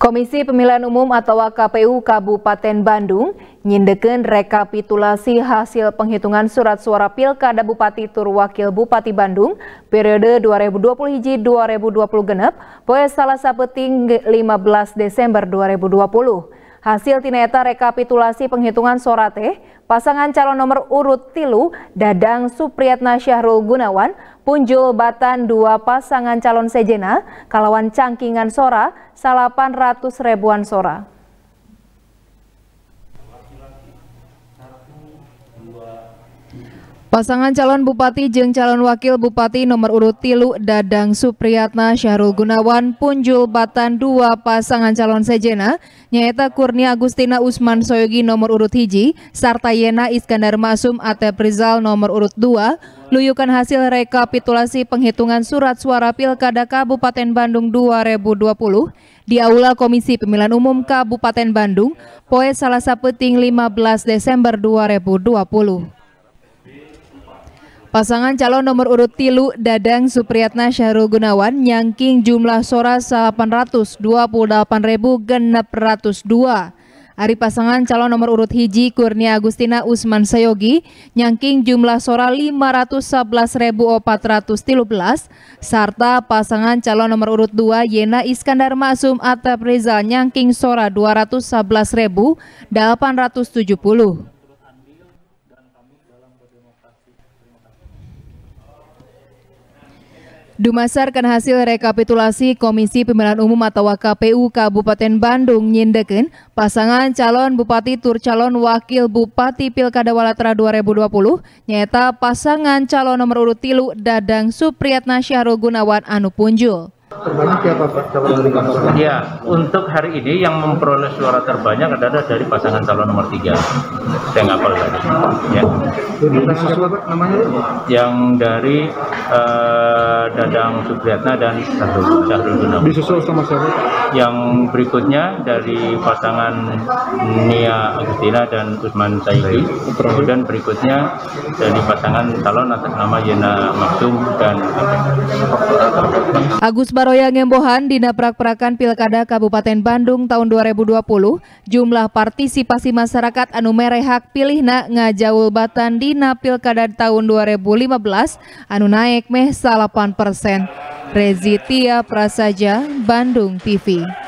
Komisi Pemilihan Umum atau KPU Kabupaten Bandung nyindeken rekapitulasi hasil penghitungan surat suara Pilkada Bupati Turwakil Bupati Bandung periode 2020 hiji 2020 genep poe salah sapeting 15 Desember 2020. Hasil tineta rekapitulasi penghitungan sorate, pasangan calon nomor urut tilu Dadang Supriyatna Syahrul Gunawan punjul batan dua pasangan calon sejena, kalawan cangkingan sora, salapan ratus ribuan sora. Pasangan calon bupati jeng calon wakil bupati nomor urut tilu Dadang Supriyatna Syahrul Gunawan punjul batan dua pasangan calon sejena Nyaita Kurnia Agustina Usman Soyogi nomor urut hiji serta Yena Iskandar Masum Atep Rizal nomor urut dua luyukan hasil rekapitulasi penghitungan surat suara Pilkada Kabupaten Bandung 2020 di Aula Komisi Pemilihan Umum Kabupaten Bandung poe Salasa Peting 15 Desember 2020. Pasangan calon nomor urut tilu Dadang Supriyatna Syahrul Gunawan nyangking jumlah suara 828.602. Ari pasangan calon nomor urut hiji Kurnia Agustina Usman Sayogi nyangking jumlah suara 511.413 serta pasangan calon nomor urut 2 Yena Iskandar Masum Atap Rizal nyangking suara 211.870. Dumasarkan hasil rekapitulasi Komisi Pemilihan Umum atau KPU Kabupaten Bandung nyindeken pasangan calon Bupati Tur calon Wakil Bupati Pilkada Walatra 2020 nyata pasangan calon nomor urut tilu Dadang Supriyatna Syahrul Gunawan Anupunjul. Terbanyak siapa Pak calon dari pasangan? Ya, untuk hari ini yang memperoleh suara terbanyak adalah dari pasangan calon nomor 3. Saya nggak perlu lagi. Ya. namanya? Yang dari uh, Dadang Supriyatna dan Sahrul Sahrul Gunawan. Disusul sama siapa? Yang berikutnya dari pasangan Nia Agustina dan Usman Saidi. Kemudian berikutnya dari pasangan calon atas nama Yena Maksum dan Agus Baroya Ngembohan Dina Prak-Prakan Pilkada Kabupaten Bandung tahun 2020, jumlah partisipasi masyarakat anu mere hak pilihna ngajaul batan Dina Pilkada tahun 2015 anu naik meh salapan persen. Rezitia Prasaja, Bandung TV.